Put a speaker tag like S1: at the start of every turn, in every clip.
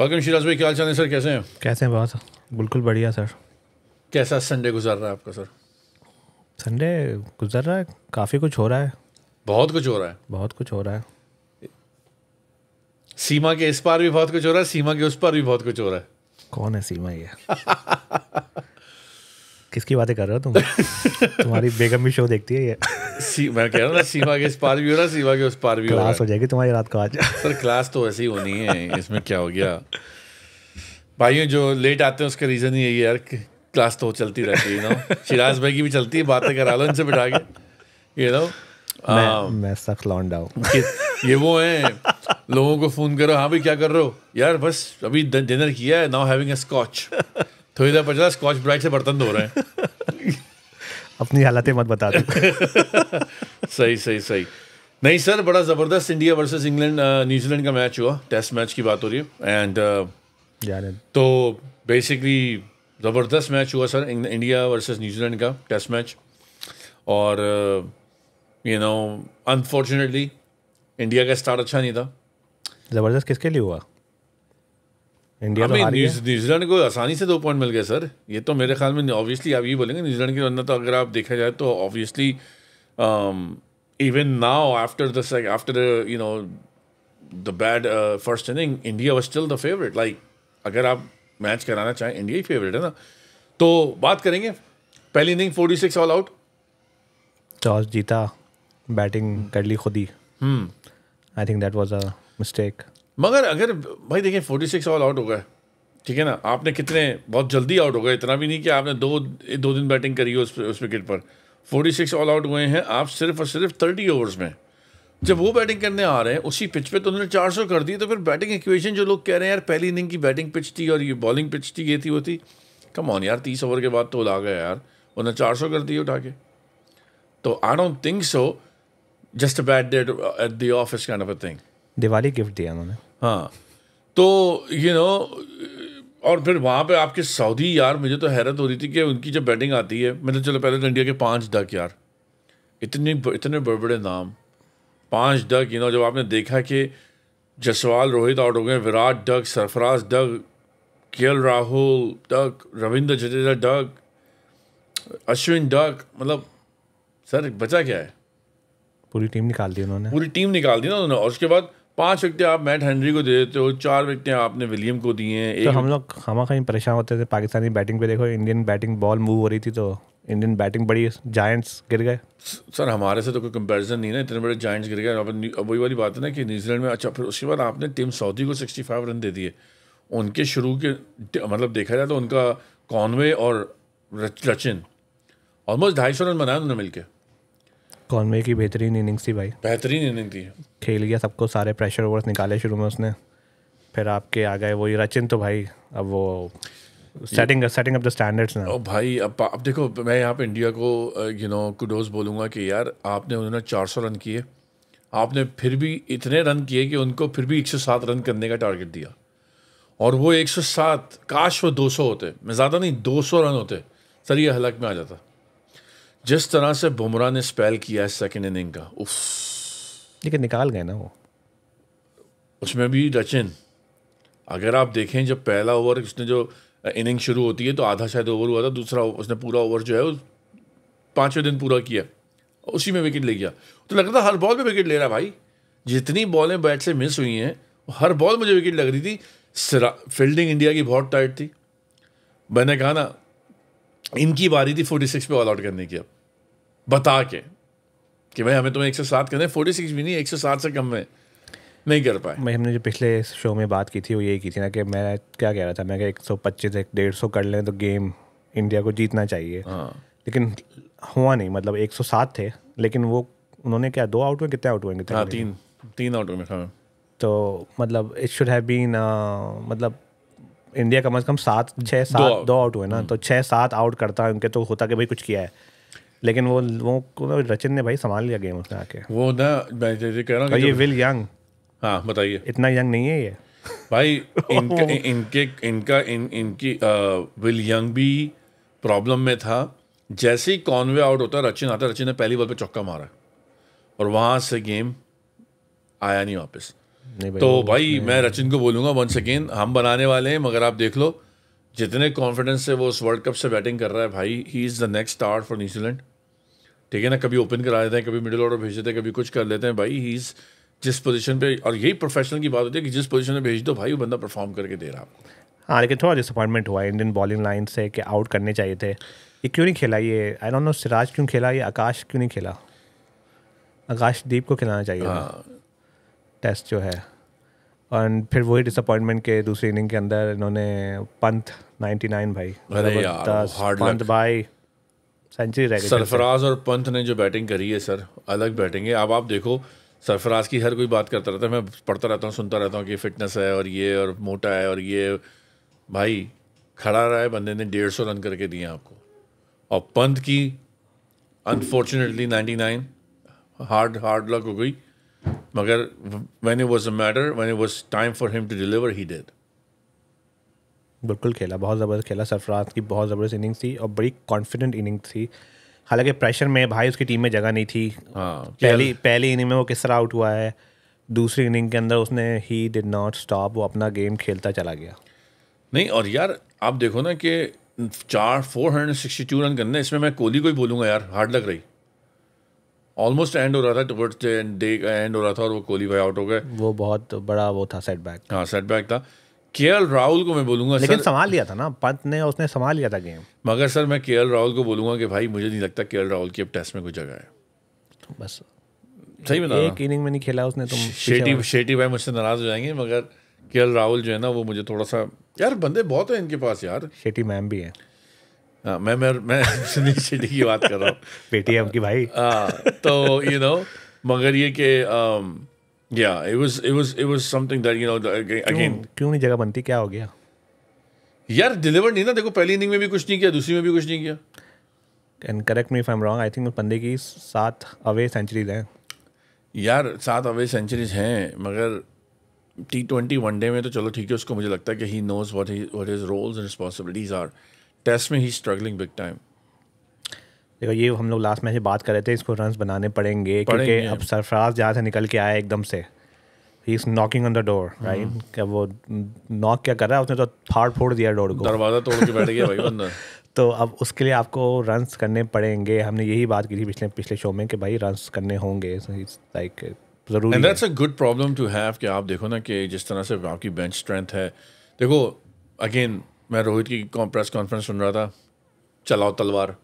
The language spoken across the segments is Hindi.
S1: वेलकम शिराज भाई क्या हाल चाल है सर कैसे हैं कैसे हैं बहुत बिल्कुल बढ़िया सर
S2: कैसा संडे गुजार रहा है आपका सर
S1: संडे गुजर रहा है काफ़ी कुछ हो रहा है
S2: बहुत कुछ हो रहा है
S1: बहुत कुछ हो रहा है सीमा
S2: के इस पार भी बहुत कुछ हो रहा है सीमा के उस पार भी बहुत कुछ हो रहा है
S1: कौन है सीमा ये किसकी बातें कर रहे हो तुम तुम्हारी बेगम भी शो देखती है ये सी,
S2: मैं कह रहा ना सीमा के इस पार भी हो रहा सीमा के उस पार भी क्लास हो
S1: जाएगी तुम्हारी रात को आज
S2: सर क्लास तो ऐसी होनी है इसमें क्या हो गया भाइयों जो लेट आते हैं उसका रीज़न ही यही यार क्लास तो चलती रहती है ना शिराज भाई की भी चलती है बातें करा लो इनसे बिठा के ये ना मैं,
S1: um, मैं ये वो है
S2: लोगों को फ़ोन करो हाँ भाई क्या कर रहे हो यार बस अभी डिनर किया है नाउ हैविंग अ स्कॉच थोड़ी देर पचास स्कॉच ब्राइट से बर्तन धो रहे हैं
S1: अपनी हालतें मत बता दो
S2: सही सही सही नहीं सर बड़ा ज़बरदस्त इंडिया वर्सेस इंग्लैंड न्यूजीलैंड का मैच हुआ टेस्ट मैच की बात हो रही है एंड uh, तो बेसिकली ज़बरदस्त मैच हुआ सर इंडिया वर्सेस न्यूजीलैंड का टेस्ट मैच और यू नो अनफॉर्चुनेटली इंडिया का स्टार्ट अच्छा नहीं था
S1: ज़बरदस्त किसके लिए हुआ इंडिया तो
S2: न्यूजीलैंड को आसानी से दो पॉइंट मिल गए सर ये तो मेरे ख्याल में ऑब्वियसली आप ये बोलेंगे न्यूजीलैंड की अंदर तो अगर आप देखा जाए तो obviously even now after the after you know the bad first inning India was still the favourite like अगर आप मैच कराना चाहें इंडिया ही फेवरेट है ना तो बात करेंगे पहली inning forty six all out
S1: toss जीता बैटिंग कर ली खुद ही I think that was a mistake
S2: मगर अगर भाई देखिए फोर्टी सिक्स ऑल आउट हो गए ठीक है ना आपने कितने बहुत जल्दी आउट हो गए इतना भी नहीं कि आपने दो दो दिन बैटिंग करी हो उस, विकेट पर फोर्टी सिक्स ऑल आउट हुए हैं आप सिर्फ और सिर्फ थर्टी ओवर्स में जब वो बैटिंग करने आ रहे हैं उसी पिच पे तो उन्होंने चार सौ कर दी तो फिर बैटिंग इक्वेशन जो लोग कह रहे हैं यार पहली इनिंग की बैटिंग पिच थी और ये बॉलिंग पिच थी ये थी वो थी कम ऑन यार तीस ओवर के बाद तो ला गया यार उन्होंने चार सौ कर दिए उठा के तो I don't think so just bad day at the office kind of a thing
S1: Diwali gift दिया उन्होंने हाँ
S2: तो यू you नो know, और फिर वहाँ पे आपके सऊदी यार मुझे तो हैरत हो रही थी कि उनकी जब बैटिंग आती है मतलब चलो पहले तो इंडिया के पाँच डक यार इतने इतने बड़े बड़े नाम पाँच डक यू नो जब आपने देखा कि जसवाल रोहित आउट हो गए Virat duck Sarfaraz duck K Rahul duck Ravindra Jadeja duck Ashwin duck मतलब सर बचा क्या है
S1: पूरी टीम निकाल दी उन्होंने
S2: पूरी टीम निकाल दी ना उन्होंने और उसके बाद पांच विकटें आप मैट हेनरी को दे देते हो चार विकटे आपने विलियम को दिए हैं तो हम लोग
S1: हम कहीं परेशान होते थे पाकिस्तानी बैटिंग पे देखो इंडियन बैटिंग बॉल मूव हो रही थी तो इंडियन बैटिंग बड़ी जाइंट्स गिर गए
S2: सर हमारे से तो कोई कंपैरिजन नहीं ना इतने बड़े जाइंट्स गिर गए अब वही वाली बात है ना कि न्यूजीलैंड में अच्छा फिर उसके बाद आपने टीम सऊदी को फाइव रन दे दिए उनके शुरू के मतलब देखा जाए तो उनका कॉनवे और रचिन ऑलमोस्ट ढाई सौ रन बनाए उन्होंने मिलकर
S1: कॉनवे की बेहतरीन इनिंग्स थी भाई बेहतरीन इनिंग थी खेल गया सबको सारे प्रेशर ओवर्स निकाले शुरू में उसने फिर आपके आ गए वही रचिन तो भाई अब वो setting setting up the standards ना ओ
S2: भाई अब अब देखो मैं यहाँ पे इंडिया को यू नो कुडोज बोलूँगा कि यार आपने उन्होंने चार रन किए आपने फिर भी इतने रन किए कि उनको फिर भी 107 रन करने का टारगेट दिया और वो 107 काश वो 200 होते मैं ज़्यादा नहीं 200 रन होते सर ये हलक में आ जाता जिस तरह से बुमराह ने स्पेल किया है सेकेंड इनिंग का उफ
S1: लेकिन निकाल गए ना वो
S2: उसमें भी रचिन अगर आप देखें जब पहला ओवर उसने जो इनिंग शुरू होती है तो आधा शायद ओवर हुआ था दूसरा उसने पूरा ओवर जो है पाँचवें दिन पूरा किया उसी में विकेट ले गया तो लग रहा था हर बॉल पर विकेट ले रहा भाई जितनी बॉलें बैट से मिस हुई हैं हर बॉल मुझे विकेट लग रही थी फील्डिंग इंडिया की बहुत टाइट थी मैंने कहा ना इनकी बारी थी फोर्टी सिक्स पे ऑल आउट करने की अब बता के कि भाई हमें तुम्हें तो एक सौ सात करने फोर्टी सिक्स भी नहीं एक सौ सात से कम में
S1: नहीं कर पाए मैं हमने जो पिछले शो में बात की थी वो यही की थी ना कि मैं क्या कह रहा था मैं एक सौ पच्चीस एक डेढ़ सौ कर लें तो गेम इंडिया को जीतना चाहिए हाँ लेकिन हुआ नहीं मतलब एक सौ सात थे लेकिन वो उन्होंने क्या दो आउट में कितने आउट हुए हाँ, तीन
S2: तीन आउट हुए हाँ
S1: तो मतलब इट शुड हैव बीन मतलब इंडिया कम अज़ कम सात छः सात दो आउट हुए ना हम्म। तो छः सात आउट करता है उनके तो होता कि भाई कुछ किया है लेकिन वो वो को रचिन ने भाई संभाल लिया गेम उसने आके
S2: वो ना मैं जैसे कह रहा हूँ ये विल यंग हाँ बताइए इतना यंग नहीं है ये भाई इनके इनके इनका इन इनकी विल यंग भी प्रॉब्लम में था जैसे ही कॉनवे आउट होता रचिन आता रचिन ने पहली बॉल पे चौका मारा और वहाँ से गेम आया नहीं वापस तो भाई मैं रचिन को बोलूँगा वंस अगेन हम बनाने वाले हैं मगर आप देख लो जितने कॉन्फिडेंस से वो उस वर्ल्ड कप से बैटिंग कर रहा है भाई he is the next star for New Zealand ठीक है ना कभी ओपन करा देते हैं कभी मिडिल ऑर्डर भेज देते हैं कभी कुछ कर लेते हैं भाई ही इज़ जिस पोजीशन पे और यही प्रोफेशनल की बात होती है कि जिस पोजीशन में भेज दो भाई वो बंदा परफॉर्म करके दे रहा आपको
S1: हाँ लेकिन थोड़ा डिसअपॉइंटमेंट हुआ इंडियन बॉलिंग लाइन से कि आउट करने चाहिए थे ये क्यों नहीं खेला ये आई डोंट नो सिराज क्यों खेला ये आकाश क्यों नहीं खेला आकाश दीप को खिलाना चाहिए हाँ। टेस्ट जो है और फिर वही डिसअपॉइंटमेंट के दूसरी इनिंग के अंदर इन्होंने पंथ नाइन भाई पंथ भाई सेंचुरी रहेगा सरफराज
S2: और पंत ने जो बैटिंग करी है सर अलग बैटिंग है अब आप देखो सरफराज की हर कोई बात करता रहता है मैं पढ़ता रहता हूँ सुनता रहता हूँ कि फिटनेस है और ये और मोटा है और ये भाई खड़ा रहा है बंदे ने डेढ़ सौ रन करके दिए आपको और पंत की unfortunately ninety nine hard hard luck हो गई मगर when it was a matter when it was time for him to deliver he did
S1: बिल्कुल खेला बहुत ज़बरदस्त खेला सरफराज की बहुत ज़बरदस्त इनिंग्स थी और बड़ी कॉन्फिडेंट इनिंग्स थी हालांकि प्रेशर में भाई उसकी टीम में जगह नहीं थी आ, हाँ, पहली पहली इनिंग में वो किस तरह आउट हुआ है दूसरी इनिंग के अंदर उसने ही डिड नॉट स्टॉप वो अपना गेम खेलता चला गया
S2: नहीं और यार आप देखो ना कि चार four hundred sixty two run करने इसमें मैं कोहली को ही बोलूँगा यार हार्ड लग रही ऑलमोस्ट एंड हो रहा था टुवर्ड्स डे एंड हो रहा था और वो कोहली भाई आउट हो गए
S1: वो बहुत बड़ा वो था सेटबैक
S2: हाँ सेटबैक था के राहुल को मैं बोलूंगा लेकिन
S1: संभाल लिया था ना पंत ने उसने संभाल लिया था गेम
S2: मगर सर मैं के राहुल को बोलूंगा कि भाई मुझे नहीं लगता के राहुल की अब टेस्ट में कोई जगह है बस सही बता एक इनिंग में नहीं खेला उसने तो शेटी शेटी भाई मुझसे नाराज हो जाएंगे मगर के राहुल जो है ना वो मुझे थोड़ा सा यार बंदे बहुत हैं इनके पास यार शेटी मैम भी है आ, हाँ, मैं मैं मैं सुनील शेट्टी की बात कर रहा हूँ बेटी है उनकी भाई आ, हाँ, तो यू you नो know, मगर ये कि um, क्यों
S1: नहीं जगह बनती क्या हो गया
S2: यार डिलीवर नहीं ना देखो पहली इनिंग में भी कुछ नहीं किया दूसरी
S1: में भी कुछ नहीं किया and correct me if I'm wrong I think पंदे की सात अवे सेंचुरीज हैं
S2: यार सात अवे सेंचुरीज हैं मगर टी ट्वेंटी डे में तो चलो ठीक है उसको मुझे लगता है कि he knows what what is roles and responsibilities are test में ही स्ट्रगलिंग बिग टाइम
S1: देखो ये हम लोग लास्ट मैच में बात कर रहे थे इसको रन बनाने पड़ेंगे क्योंकि अब सरफराज जहाँ से निकल के आया एकदम से he is knocking on the door right क्या वो नॉक क्या कर रहा है उसने तो थार्ड फोड़ दिया डोर को दरवाज़ा तोड़ के बैठ गया भाई बंदा तो अब उसके लिए आपको रन्स करने पड़ेंगे हमने यही बात की थी पिछले पिछले शो में कि भाई रन्स करने होंगे लाइक ज़रूरी and that's
S2: a good problem to have कि आप देखो ना कि जिस तरह से आपकी बेंच स्ट्रेंथ है देखो अगेन मैं रोहित की प्रेस कॉन्फ्रेंस सुन रहा था चलाओ तलवार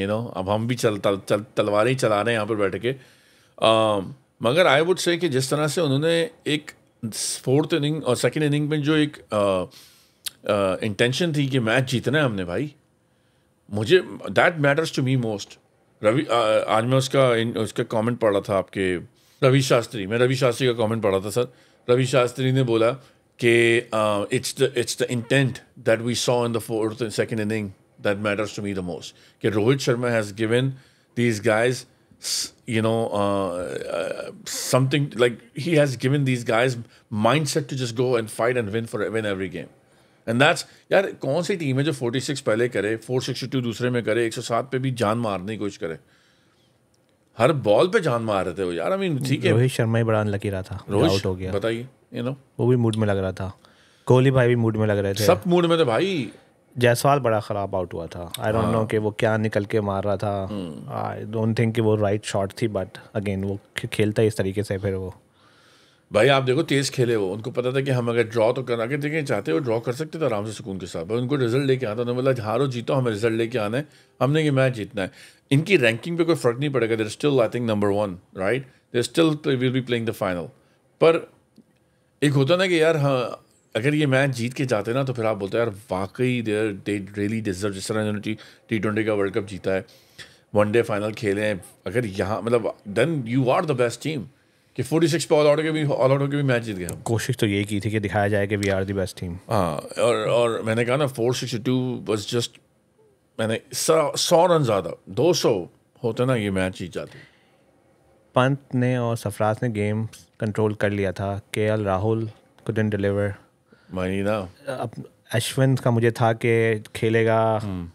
S2: यू you नो know, अब हम भी चल तल, चल तलवारें चला रहे हैं यहाँ पर बैठ के आ, मगर आई वुड से कि जिस तरह से उन्होंने एक फोर्थ इनिंग और सेकेंड इनिंग में जो एक इंटेंशन थी कि मैच जीतना है हमने भाई मुझे that matters to me most Ravi आज मैं उसका इन, उसका कमेंट पढ़ा था आपके रवि शास्त्री मैं रवि शास्त्री का कमेंट पढ़ा था सर रवि शास्त्री ने बोला कि it's the it's the intent that we saw in the fourth second inning that matters to me the most. कि Rohit Sharma has given these guys, you know, uh, uh, something like he has given these guys mindset to just go and fight and win for win every game. And that's यार कौन सी टीम है जो 46 पहले करे 462 दूसरे में करे 107 पे भी जान मारने की कोशिश करे हर बॉल पे जान मार रहे थे वो यार आई मीन ठीक है रोहित
S1: शर्मा ही बड़ा लगी रहा था रोहित आउट हो गया बताइए यू नो वो भी मूड में लग रहा था कोहली भाई भी मूड में लग रहे थे सब मूड में थे भाई जायसवाल बड़ा ख़राब आउट हुआ था आई डोंट नो कि वो क्या निकल के मार रहा था आई डोंट थिंक कि वो राइट शॉट थी बट अगेन वो खेलता है इस तरीके से फिर वो
S2: भाई आप देखो तेज़ खेले वो उनको पता था कि हम अगर ड्रॉ तो करा के देखें चाहते हो ड्रॉ कर सकते थे आराम से सुकून के साथ उनको रिजल्ट लेके आता था मतलब हारो जीतो हमें रिजल्ट लेके आना है हमने ये मैच जीतना है इनकी रैंकिंग पे कोई फ़र्क नहीं पड़ेगा there still I think number one right there still will be playing the final पर एक होता ना कि यार हाँ अगर ये मैच जीत के जाते ना तो फिर आप बोलते हैं यार वाकई देर दे रियली डिजर्व जिस तरह इन्होंने टी ट्वेंटी का वर्ल्ड कप जीता है वनडे फाइनल खेले हैं अगर यहाँ मतलब then you are the best team कि सिक्स पे ऑल आउट के भी ऑल आउट के भी मैच जीत गया
S1: कोशिश तो ये की थी कि दिखाया जाए कि we are the best
S2: team हाँ और और मैंने कहा ना फोर सिक्सटी टू बस जस्ट
S1: मैंने सौ रन ज़्यादा दो सौ होते ना ये मैच जीत जाते पंत ने और सफराज ने गेम कंट्रोल कर लिया था के एल राहुल कुडन डिलीवर ना अब अश्विन का मुझे था कि खेलेगा हम्म।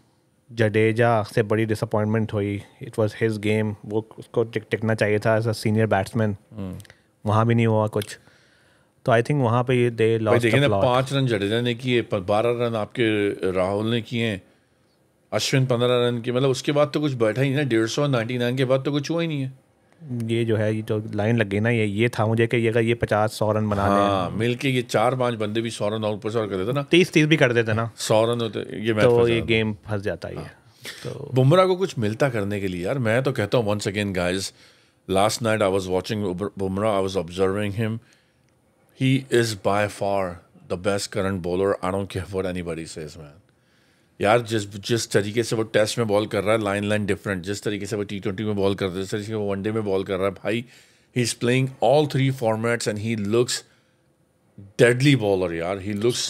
S1: जडेजा से बड़ी डिसअपॉइंटमेंट हुई इट वाज हिज गेम वो उसको टिक टिकना चाहिए था एज अ सीनियर बैट्समैन वहाँ भी नहीं हुआ कुछ तो आई थिंक वहाँ पे दे लॉस्ट पाँच
S2: रन जडेजा ने किए बारह रन आपके राहुल ने किए अश्विन पंद्रह रन के मतलब उसके बाद तो कुछ बैठा ही नहीं ना डेढ़ सौ नाइन्टी नाइन के बाद तो कुछ हुआ ही नहीं है
S1: ये जो है ये जो लाइन लग गई ना ये ये था मुझे कि ये अगर ये पचास सौ रन बना हाँ,
S2: मिलके ये चार पांच बंदे भी सौ रन और ऊपर सौ कर देते ना तीस तीस भी कर देते ना सौ रन होते ये तो ये गेम फंस जाता है हाँ। तो बुमराह को कुछ मिलता करने के लिए यार मैं तो कहता हूँ once again guys last night I was watching Bumrah I was observing him he is by far the best current bowler I don't care for से इस मैन यार जिस जिस तरीके से वो टेस्ट में बॉल कर रहा है लाइन लाइन डिफरेंट जिस तरीके से वो टी ट्वेंटी में बॉल कर रहा है जिस तरीके से वो वनडे में बॉल कर रहा है भाई he is playing all three formats and he looks deadly bowler यार ही लुक्स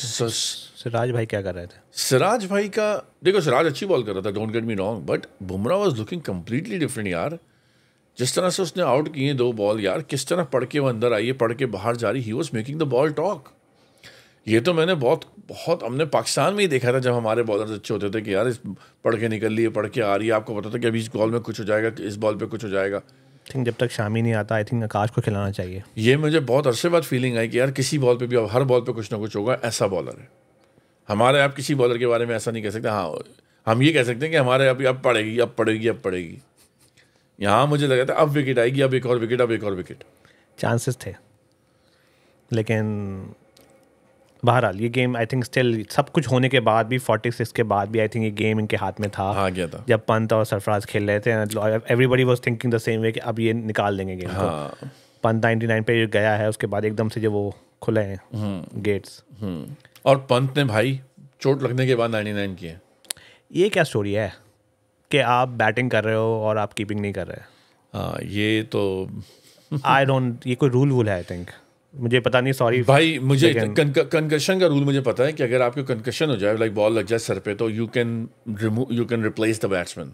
S2: सिराज भाई क्या कर रहे थे सिराज भाई का देखो सिराज अच्छी बॉल कर रहा था don't get me wrong but Bumrah was looking completely different यार जिस तरह से उसने आउट किए दो बॉल यार किस तरह पढ़ के वो अंदर आई है पढ़ के बाहर जा रही he was making the ball talk ये तो मैंने बहुत बहुत हमने पाकिस्तान में ही देखा था जब हमारे बॉलर अच्छे होते थे कि यार इस पढ़ के निकल लिए पढ़ के आ रही है आपको पता था कि अभी इस बॉल में कुछ हो जाएगा इस बॉल पे कुछ हो जाएगा
S1: थिंक जब तक शामी नहीं आता आई थिंक आकाश को खिलाना चाहिए
S2: ये मुझे बहुत अरसे बाद फीलिंग आई कि यार किसी बॉल पर भी अब हर बॉल पर कुछ ना कुछ होगा ऐसा बॉलर है हमारे आप किसी बॉलर के बारे में ऐसा नहीं कह सकते हाँ हम ये कह सकते हैं कि हमारे अभी अब पड़ेगी अब पड़ेगी अब पड़ेगी यहाँ मुझे लगा था अब विकेट आएगी अब एक और विकेट अब एक और विकेट
S1: चांसेस थे लेकिन बहरहाल ये गेम आई थिंक स्टिल सब कुछ होने के बाद भी फोर्टी सिक्स के बाद भी आई थिंक ये गेम इनके हाथ में था हाँ गया था जब पंत और सरफराज खेल रहे थे everybody was thinking the same way कि अब ये निकाल देंगे गेम हाँ. पंत नाइनटी नाइन पे गया है उसके बाद एकदम से जो वो खुले हैं गेट्स हम्म। हम्म। और पंत ने भाई चोट लगने के बाद नाइनटी नाइन की है ये क्या स्टोरी है कि आप बैटिंग कर रहे हो और आप कीपिंग नहीं कर रहे आ, हाँ, ये तो आई डोंट ये कोई रूल वूल है आई थिंक मुझे पता नहीं सॉरी भाई मुझे कंकशन
S2: का रूल मुझे पता है कि अगर आपको कंकशन हो जाए लाइक बॉल लग जाए सर पे तो you can remove you can replace the batsman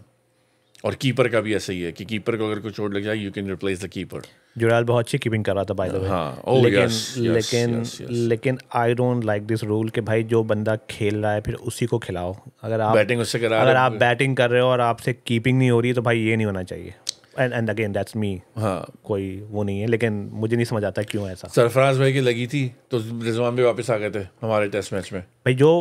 S2: और कीपर का भी ऐसा ही है कि कीपर को अगर कोई चोट लग जाए you can replace the keeper
S1: Jurel बहुत अच्छी कीपिंग कर रहा था बाय हाँ oh, लेकिन yes, लेकिन yes, yes. लेकिन I don't like this rule कि भाई जो बंदा खेल रहा है फिर उसी को खिलाओ अगर आप बैटिंग उससे करा अगर आप बैटिंग कर रहे हो और आपसे कीपिंग नहीं हो रही तो भाई ये नहीं होना चाहिए and and again that's me कोई वो नहीं है लेकिन मुझे नहीं समझ आता क्यों ऐसा सरफराज
S2: भाई की लगी थी तो रिजवान भी वापस आ गए
S1: थे हमारे टेस्ट मैच में भाई जो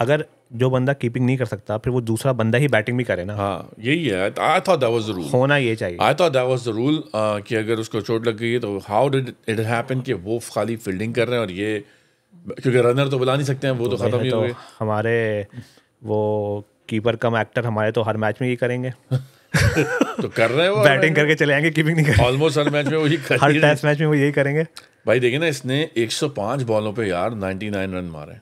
S1: अगर जो बंदा कीपिंग नहीं कर सकता फिर वो दूसरा बंदा ही बैटिंग भी करे ना हाँ यही है
S2: I thought that was the rule होना ये चाहिए I thought that was the rule कि अगर उसको चोट लग गई है तो हाउ डिड इट हैपन कि वो खाली फील्डिंग कर रहे हैं और ये क्योंकि रनर
S1: तो बुला नहीं सकते हैं वो तो, तो खत्म ही हो तो गए हमारे वो कीपर कम एक्टर हमारे तो हर मैच में ही करेंगे तो कर रहे हो बैटिंग करके चले आएंगे कीपिंग नहीं करेंगे ऑलमोस्ट हर
S2: मैच में वही कर हर टेस्ट
S1: मैच में वो यही करेंगे
S2: भाई देखिए ना इसने 105 बॉलों पे यार 99 रन मारे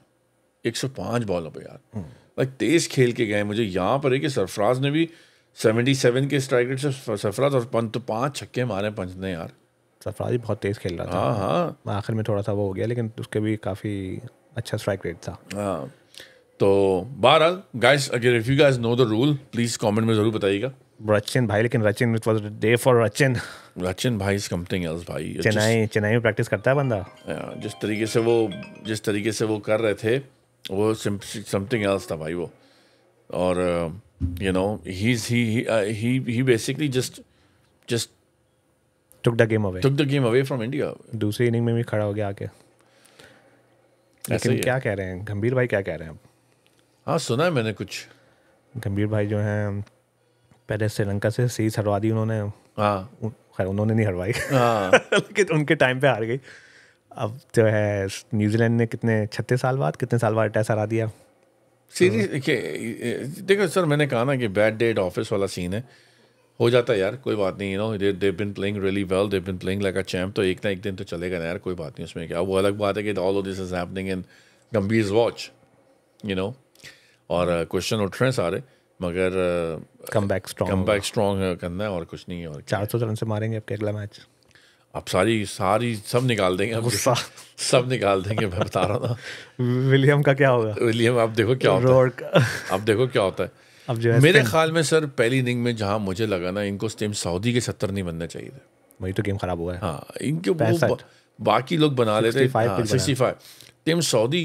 S2: 105 बॉलों पे यार हम्म। भाई तेज खेल के गए मुझे यहाँ पर है कि सरफराज ने भी 77 के स्ट्राइक रेट से सरफराज और पंत तो पांच छक्के मारे पंच ने
S1: यार सरफराज भी बहुत तेज खेल रहा था हाँ हाँ आखिर में थोड़ा सा वो हो गया लेकिन उसके भी काफ़ी अच्छा स्ट्राइक रेट था
S2: हाँ तो बहरहाल गाइस अगर if you guys know the rule please comment में ज़रूर बताइएगा
S1: रचिन भाई लेकिन Rachin it was day for Rachin Rachin भाई इज समथिंग एल्स भाई चेन्नई चेन्नई में प्रैक्टिस करता है बंदा
S2: जिस तरीके से वो जिस तरीके से वो कर रहे थे वो समथिंग एल्स था भाई वो और you know he he he he basically just just
S1: took the game away took the game away from India दूसरी इनिंग में भी खड़ा हो गया आके लेकिन क्या कह रहे हैं गंभीर भाई क्या कह रहे हैं हाँ सुना है मैंने कुछ गंभीर भाई जो हैं पहले श्रीलंका से सीरीज हरवा दी उन्होंने हाँ खैर उन्होंने नहीं हरवाई हाँ। लेकिन उनके टाइम पे हार गई अब जो है न्यूजीलैंड ने कितने छत्तीस साल बाद कितने साल बाद टैस हरा दिया
S2: सीरीज देखो सर मैंने कहा ना कि बैड डेट ऑफिस वाला सीन है हो जाता है यार कोई बात नहीं you know they they been playing really well they been playing like a champ तो एक ना एक दिन तो चलेगा ना यार कोई बात नहीं उसमें क्या वो अलग बात है कि all of this is happening in Gambhir watch you know और क्वेश्चन uh, उठ रहे हैं सारे मगर come back strong come back strong करना है और कुछ नहीं है और
S1: चार सौ रन से मारेंगे आपके अगला मैच
S2: अब सारी सारी सब निकाल देंगे गुस्सा सब निकाल देंगे मैं बता रहा था
S1: विलियम का क्या होगा विलियम आप देखो क्या होता
S2: है आप देखो क्या होता है अब जो मेरे ख्याल में सर पहली इनिंग में जहां मुझे लगा ना इनको स्टेम सऊदी के सत्तर नहीं बनने चाहिए थे वही तो गेम खराब हुआ है हाँ इनके बा, बाकी लोग बना लेते सिक्सटी फाइव हाँ, टीम सऊदी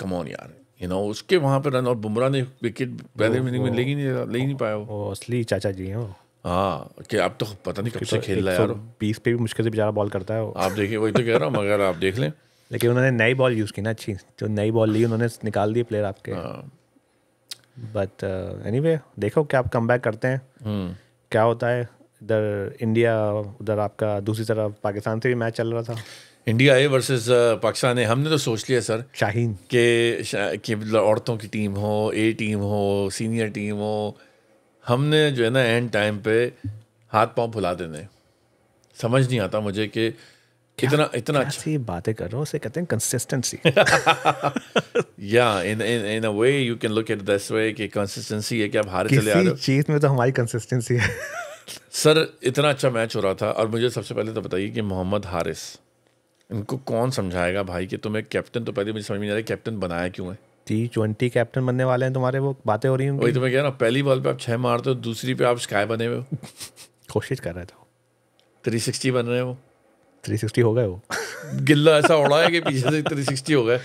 S2: कमौन यार यू नो उसके वहाँ पर रन और बुमराह ने विकेट पहले मीनिंग में ले
S1: ही नहीं ले ही नहीं पाया वो असली चाचा जी हैं हाँ कि आप तो पता नहीं कब से खेल रहा है यार बीस पे भी मुश्किल से बेचारा बॉल करता है आप देखिए वही तो कह रहा हूँ मगर आप देख लें लेकिन उन्होंने नई बॉल यूज़ की ना अच्छी जो नई बॉल ली उन्होंने निकाल दी प्लेयर आपके बट एनी वे देखो क्या आप कम बैक करते हैं हम्म। क्या होता है इधर इंडिया उधर आपका दूसरी तरफ पाकिस्तान से भी मैच चल रहा था
S2: इंडिया ए वर्सेस पाकिस्तान है हमने तो सोच लिया सर शाहीन के कि मतलब औरतों की टीम हो ए टीम हो सीनियर टीम हो हमने जो है ना एंड टाइम पे हाथ पांव फुला देने समझ नहीं आता मुझे कि
S1: इतना इतना अच्छी बातें कर रहे हो उसे कहते हैं कंसिस्टेंसी
S2: या in in in a way you can look at this way कि कंसिस्टेंसी है कि आप हार चले आ रहे हो
S1: चीज में तो हमारी कंसिस्टेंसी है
S2: सर इतना अच्छा मैच हो रहा था और मुझे सबसे पहले तो बताइए कि मोहम्मद हारिस इनको कौन समझाएगा भाई कि तुम्हें कैप्टन तो पहले मुझे समझ में नहीं आ रहा कैप्टन बनाया क्यों है
S1: टी ट्वेंटी कैप्टन बनने वाले हैं तुम्हारे वो बातें हो रही हैं वही तो
S2: मैं कह रहा पहली बॉल पे आप छः मारते हो दूसरी पे आप स्काई बने हुए हो कोशिश कर रहे थे थ्री सिक्सटी बन
S1: रहे हो थ्री सिक्सटी हो गए वो
S2: गिल्ला ऐसा उड़ा है कि पीछे से थ्री सिक्सटी हो गए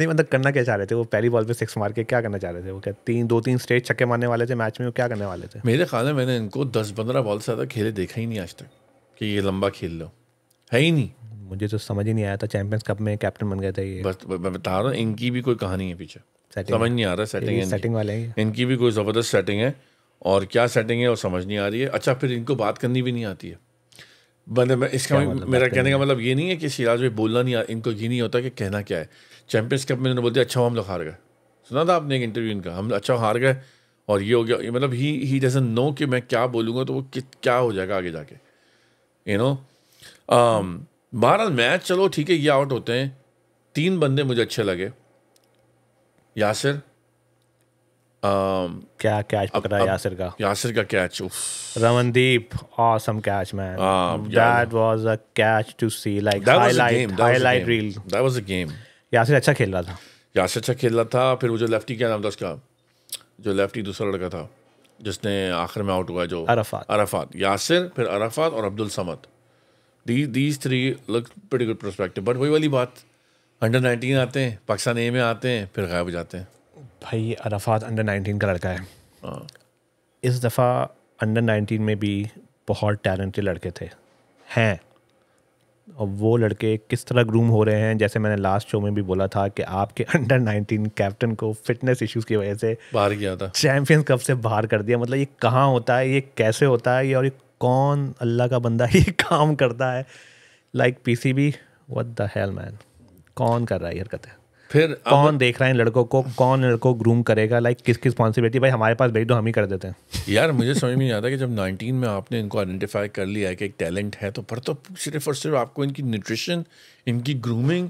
S1: नहीं मतलब करना क्या चाह रहे थे वो पहली बॉल पे सिक्स मार के क्या करना चाह रहे थे वो क्या तीन दो तीन स्टेज छक्के मारने वाले थे मैच में वो क्या करने वाले थे मेरे
S2: ख्याल में मैंने इनको दस पंद्रह बॉल से ज़्यादा खेले देखा ही नहीं आज तक कि ये लंबा
S1: खेल लो है ही नहीं मुझे तो समझ ही नहीं आया था चैंपियंस कप में कैप्टन बन गया था ये बस मैं बता रहा हूँ इनकी भी कोई कहानी है पीछे समझ नहीं आ रहा सेटिंग सेटिंग वाले
S2: इनकी भी कोई ज़बरदस्त सेटिंग है और क्या सेटिंग है वो समझ नहीं आ रही है अच्छा फिर इनको बात करनी भी नहीं आती है मतलब इसका मतलब, मतलब मेरा कहने का मतलब ये नहीं है कि सिराज भाई बोलना नहीं इनको ये नहीं होता कि कहना क्या है चैंपियंस कप में उन्होंने बोलते अच्छा हम लोग हार गए सुना था आपने एक इंटरव्यू इनका हम अच्छा हार गए और ये हो गया मतलब ही ही डजन नो कि मैं क्या बोलूँगा तो वो क्या हो जाएगा आगे जाके यू नो um, बहरहाल मैच चलो ठीक है ये आउट होते हैं तीन बंदे मुझे अच्छे लगे यासिर
S1: क्या कैच पकड़ा यासिर का
S2: यासिर का catch
S1: Ramandeep awesome catch man that was a catch to see like highlight highlight
S2: reel that was a game Yasir अच्छा खेल रहा था यासिर अच्छा खेल रहा था फिर वो जो लेफ्टी क्या नाम था उसका जो लेफ्टी दूसरा लड़का था जिसने आखिर में आउट हुआ जो अरफात अरफात यासिर फिर अरफात और Abdul Samad the these three look pretty good prospective but वही वाली बात अंडर नाइनटीन आते हैं पाकिस्तान ए में आते हैं फिर गायब हो जाते हैं
S1: भाई अराफात अंडर नाइनटीन का लड़का है हाँ। इस दफ़ा अंडर नाइनटीन में भी बहुत टैलेंटेड लड़के थे हैं और वो लड़के किस तरह ग्रूम हो रहे हैं जैसे मैंने लास्ट शो में भी बोला था कि आपके अंडर 19 कैप्टन को फिटनेस इश्यूज की वजह से बाहर किया था चैंपियंस कप से बाहर कर दिया मतलब ये कहाँ होता है ये कैसे होता है ये और ये कौन अल्लाह का बंदा ये काम करता है like P C B what the hell man कौन कर रहा है है फिर कौन देख रहा है लड़कों को कौन लड़कों ग्रूम करेगा लाइक किस किसकी रिस्पॉन्सिबिलिटी भाई हमारे पास भेज दो हम ही कर देते हैं
S2: यार मुझे समझ में नहीं आता कि जब 19 में आपने इनको आइडेंटिफाई कर लिया है कि एक टैलेंट है तो पर तो सिर्फ और सिर्फ आपको इनकी न्यूट्रिशन इनकी ग्रूमिंग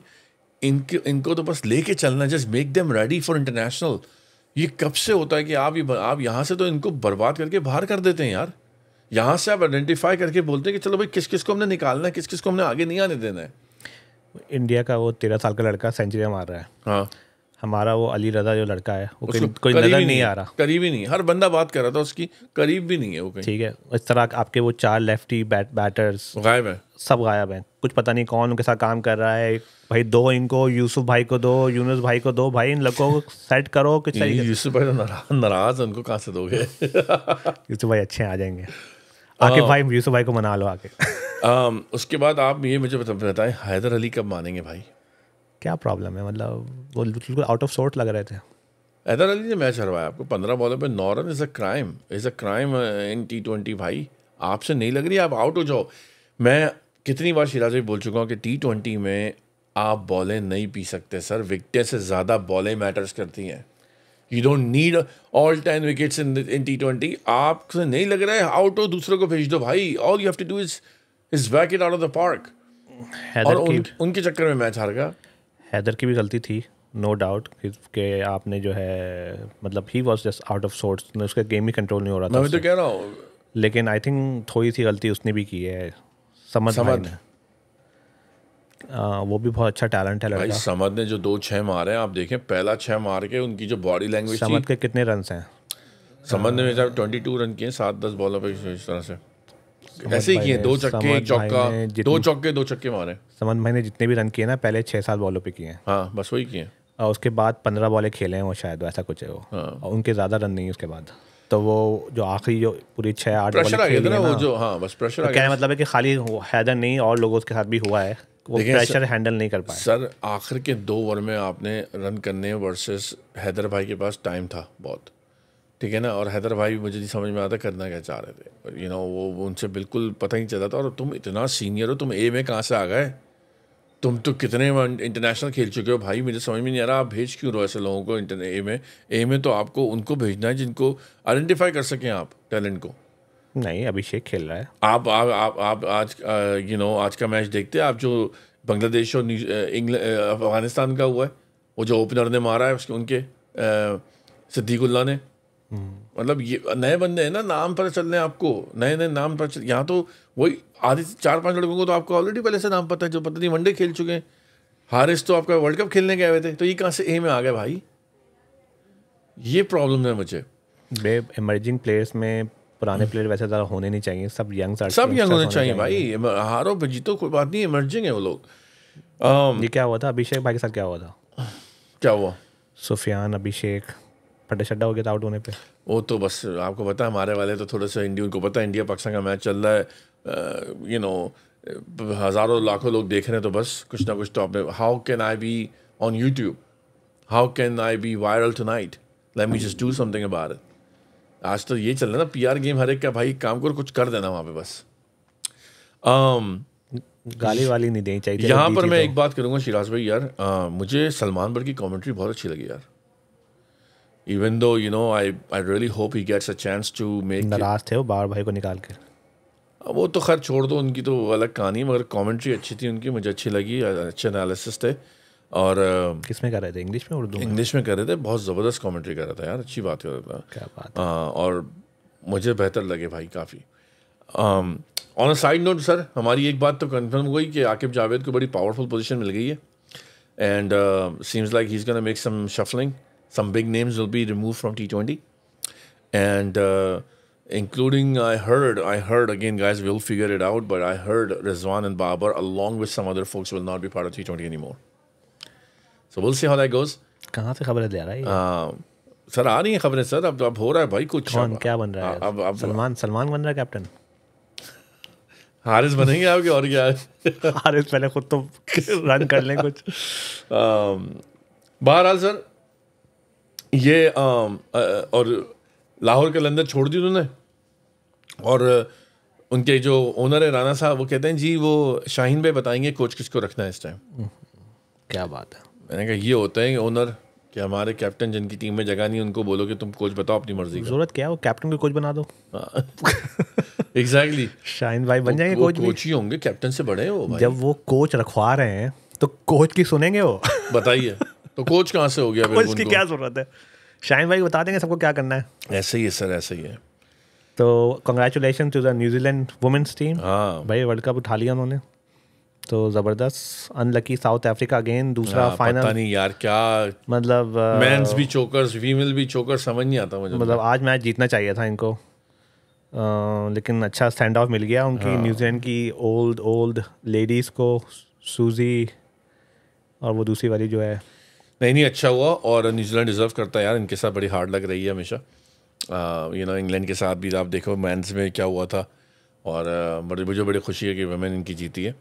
S2: इनके इनको तो बस लेके चलना just make them ready for international ये कब से होता है कि आप ये आप यहाँ से तो इनको बर्बाद करके बाहर कर देते हैं यार यहाँ से आप आइडेंटिफाई करके बोलते हैं कि चलो भाई किस किस को हमने निकालना है किस किस को हमने आगे नहीं आने देना है
S1: इंडिया का वो तेरह साल का लड़का सेंचुरी मार रहा है हाँ हमारा वो अली रजा जो लड़का है वो कहीं कोई नजर नहीं, नहीं आ रहा
S2: करीब ही नहीं हर बंदा बात
S1: कर रहा था उसकी करीब भी नहीं है वो ठीक है इस तरह आपके वो चार लेफ्टी बैट बैटर्स गायब है सब गायब हैं कुछ पता नहीं कौन उनके साथ काम कर रहा है भाई दो इनको यूसुफ भाई को दो यूनुस भाई को दो भाई इन लड़कों को सेट करो कुछ यूसुफ भाई तो नाराज उनको कहाँ से दोगे यूसुफ भाई अच्छे आ जाएंगे आके oh. भाई यूसुफ भाई को मना लो आके um,
S2: उसके बाद आप ये मुझे बताएं हैदर अली कब मानेंगे भाई
S1: क्या प्रॉब्लम है मतलब वो बिल्कुल आउट ऑफ सॉर्ट लग रहे थे
S2: हैदर अली ने मैच हरवाया आपको पंद्रह बॉलों पे नौ run is a crime is a crime in T twenty भाई आपसे नहीं लग रही आप आउट हो जाओ मैं कितनी बार शिराज भी बोल चुका हूँ कि टी ट्वेंटी में आप बॉलें नहीं पी सकते सर विकटें से ज़्यादा बॉलें मैटर्स करती हैं you don't need all ten wickets in in T twenty आपसे नहीं लग रहा है आउट हो दूसरों को भेज दो भाई all you have to do is is back it out of the park और उन, उनके चक्कर में मैच हार गया
S1: हैदर की भी गलती थी नो no डाउट कि आपने जो है मतलब ही was just out of sorts उसका गेम ही कंट्रोल नहीं हो रहा था मैं तो कह रहा हूँ लेकिन आई थिंक थोड़ी सी गलती उसने भी की है समझ समझ आ, वो भी बहुत अच्छा टैलेंट है भाई
S2: समद ने जो दो छः मारे हैं आप देखें पहला छः मार के उनकी जो बॉडी लैंग्वेज समद
S1: के कितने रन हैं समद ने
S2: मेरे ट्वेंटी टू रन किए सात दस बॉलों पर इस तरह से ऐसे ही किए दो चक्के एक चौका दो चौके दो चक्के मारे
S1: समद भाई ने जितने भी रन किए ना पहले छः सात बॉलों पे किए हैं हाँ बस वही किए और उसके बाद पंद्रह बॉलें खेले हैं वो शायद ऐसा कुछ है वो हाँ। और उनके ज़्यादा रन नहीं उसके बाद तो वो जो आखिरी जो पूरी छः आठ प्रेशर आ गया था ना वो जो हाँ बस प्रेशर तो क्या मतलब है कि खाली हैदर नहीं और लोगों के साथ भी हुआ है वो प्रेशर हैंडल नहीं कर पाए सर आखिर के दो ओवर में आपने
S2: रन करने वर्सेस हैदर भाई के पास टाइम था बहुत ठीक है ना और हैदर भाई भी मुझे नहीं समझ में आता करना क्या चाह रहे थे यू you नो know, वो, वो उनसे बिल्कुल पता ही नहीं चलता था और तुम इतना सीनियर हो तुम ए में कहाँ से आ गए तुम तो कितने इंटरनेशनल खेल चुके हो भाई मुझे समझ में नहीं आ रहा आप भेज क्यों रहो ऐसे लोगों को ए में ए में तो आपको उनको भेजना है जिनको आइडेंटिफाई कर सकें आप टैलेंट को
S1: नहीं अभिषेक खेल रहा है
S2: आप आप आप, आप आज यू नो आज का मैच देखते हैं आप जो बांग्लादेश और इंग्लैंड अफगानिस्तान का हुआ है वो जो ओपनर ने मारा है उसके उनके सिद्दीकुल्ला ने मतलब ये नए बंदे हैं ना नाम पर चल रहे हैं आपको नए नए नाम पर चल यहाँ तो वही आधे चार पांच लड़कों को तो आपको ऑलरेडी पहले से नाम पता है जो पता नहीं वनडे खेल चुके हैं हारिस तो आपका वर्ल्ड कप खेलने गए हुए थे तो ये
S1: कहाँ से ए में आ गए भाई ये प्रॉब्लम है मुझे बे इमर्जिंग प्लेयर्स में पुराने प्लेयर वैसे ज़्यादा होने नहीं चाहिए सब यंग सब यंग होने चाहिए भाई
S2: हारो पर जीतो कोई बात नहीं इमर्जिंग है वो लोग
S1: ये um, क्या हुआ था अभिषेक भाई के साथ क्या हुआ था क्या हुआ सुफियान अभिषेक फटे फटेशड्डा हो गया था आउट होने पे
S2: वो तो बस आपको पता है हमारे वाले तो थोड़ा सा इंडिया उनको पता है इंडिया पाकिस्तान का मैच चल रहा है यू नो हज़ारों लाखों लोग देख रहे हैं तो बस कुछ ना कुछ तो आपने how can I be on YouTube how can I be viral tonight let me just do something about it आज तो ये चल रहा है ना पीआर गेम हर एक का भाई काम कर कुछ कर देना वहां पे बस
S1: um, गाली वाली नहीं देनी चाहिए यहाँ पर मैं तो। एक
S2: बात करूंगा शिराज भाई यार आ, मुझे सलमान भर की कमेंट्री बहुत अच्छी लगी यार even though you know I I really hope he gets a
S1: chance to make नाराज थे वो बार भाई को निकाल के
S2: वो तो खैर छोड़ दो उनकी तो अलग कहानी मगर कमेंट्री अच्छी थी उनकी मुझे अच्छी लगी अच्छे एनालिसिस थे और किस में कर रहे थे इंग्लिश में उर्दू इंग्लिश में कर रहे थे बहुत ज़बरदस्त कॉमेंट्री कर रहा था यार अच्छी बात कर रहा था क्या बात आ, और मुझे बेहतर लगे भाई काफ़ी on a side note sir हमारी एक बात तो कन्फर्म हुई कि आकिब जावेद को बड़ी पावरफुल पोजीशन मिल गई है and seems like he is make some shuffling some big names will be remove from T twenty and I heard I heard again guys will figure it out but I heard Rizwan and Babar along with summer folks will not be part of T twenty any more so will see how that
S1: goes कहाँ से खबरें ले रहा है uh, सर आ रही है खबरें सर अब अब हो रहा है भाई कुछ कौन क्या बन रहा है अब अब सलमान सलमान बन रहा है कैप्टन हारिस बनेंगे आपके और क्या हारिस पहले खुद तो रन कर लें कुछ um,
S2: बहरहाल सर ये um, और लाहौर के लंदर छोड़ दी उन्होंने और उनके जो ओनर है राना साहब वो कहते हैं जी वो शाहीन भाई बताएंगे कोच किसको रखना है इस टाइम क्या बात है मैंने कहा ये होता है ओनर कि हमारे कैप्टन जिनकी टीम में जगह नहीं उनको बोलो कि तुम कोच बताओ अपनी मर्जी जरूरत क्या है वो कैप्टन
S1: को कोच बना दो एग्जैक्टली हाँ। exactly. शाहिन भाई बन जाएंगे कोच कोच
S2: ही होंगे कैप्टन
S1: से बड़े हो भाई जब वो कोच रखवा रहे हैं तो कोच की सुनेंगे वो
S2: बताइए तो कोच कहाँ से हो गया कोच की क्या जरूरत है
S1: शाहिन भाई बता देंगे सबको क्या करना है ऐसे ही है सर ऐसे ही है तो congratulation to the New Zealand women's team हाँ भाई वर्ल्ड कप उठा लिया उन्होंने तो जबरदस्त अनलकी साउथ अफ्रीका अगेन दूसरा आ, हाँ, फाइनल पता
S2: नहीं यार क्या
S1: मतलब मेंस uh, भी चोकर्स फीमेल भी चोकर समझ नहीं आता मुझे मतलब आज मैच जीतना चाहिए था इनको आ, uh, लेकिन अच्छा स्टैंड ऑफ मिल गया उनकी न्यूजीलैंड हाँ। की ओल्ड ओल्ड लेडीज़ को सूजी और वो दूसरी वाली जो है
S2: नहीं नहीं अच्छा हुआ और न्यूजीलैंड डिज़र्व करता है यार इनके साथ बड़ी हार्ड लग रही है हमेशा यू नो इंग्लैंड के साथ भी आप देखो मैंस में क्या हुआ था और uh, बड़ी मुझे बड़ी खुशी है कि वेमेन इनकी
S1: जीती है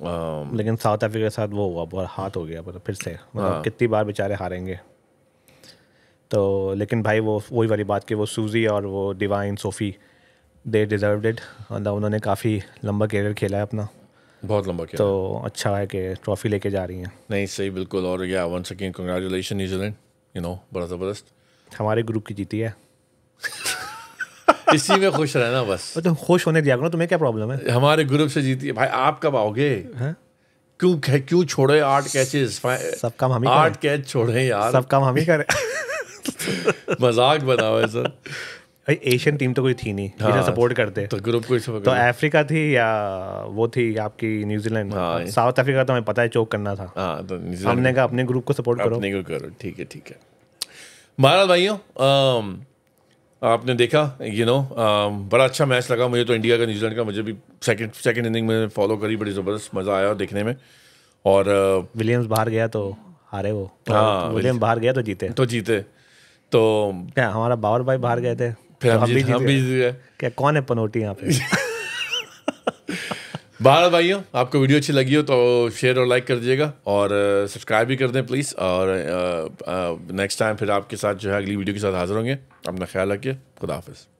S1: Um, लेकिन साउथ अफ्रीका के साथ वो हुआ बहुत हाथ हो गया मतलब फिर से मतलब हाँ। कितनी बार बेचारे हारेंगे तो लेकिन भाई वो वही वाली बात कि वो सूजी और वो Devine Sophie they deserve it मतलब उन्होंने काफ़ी लंबा कैरियर खेला है अपना बहुत लंबा तो अच्छा है कि ट्रॉफी लेके जा रही हैं
S2: नहीं सही बिल्कुल और या one second congratulation New Zealand you know बड़ा ज़बरदस्त
S1: हमारे ग्रुप की जीती है
S2: इसी में खुश रहना बस
S1: तुम तो खुश होने दिया करो तुम्हें क्या प्रॉब्लम है
S2: हमारे ग्रुप से जीती है भाई आप कब आओगे हाँ? क्यों क्यों छोड़े आठ कैचेस सब काम हम ही आठ
S1: कैच छोड़े यार सब काम हम ही करें मजाक बना हुआ है सर भाई एशियन टीम तो कोई थी नहीं हाँ, सपोर्ट करते तो ग्रुप कोई सपोर्ट तो अफ्रीका थी या वो थी आपकी न्यूजीलैंड हाँ, साउथ अफ्रीका तो हमें पता है चोक करना था हाँ, तो हमने कहा अपने ग्रुप को सपोर्ट करो अपने को करो ठीक है ठीक है
S2: महाराज भाइयों आपने देखा यू नो um, बड़ा अच्छा मैच लगा मुझे तो इंडिया का न्यूजीलैंड का मुझे भी सेकंड सेकंड इनिंग में फॉलो
S1: करी बड़ी ज़बरदस्त मज़ा आया देखने में और विलियम्स uh, बाहर गया तो हारे वो तो हाँ विलियम बाहर गया तो जीते तो जीते तो क्या हमारा बावर भाई बाहर गए थे फिर हम तो भी जीते क्या कौन है पनोटी यहाँ पे बाहर
S2: भाइयों आपको वीडियो अच्छी लगी हो तो शेयर और लाइक कर दीजिएगा और सब्सक्राइब uh, भी कर दें प्लीज़ और नेक्स्ट uh, टाइम uh, फिर आपके साथ जो है अगली वीडियो के साथ हाजिर होंगे अपना ख्याल रखिए खुदा हाफिज़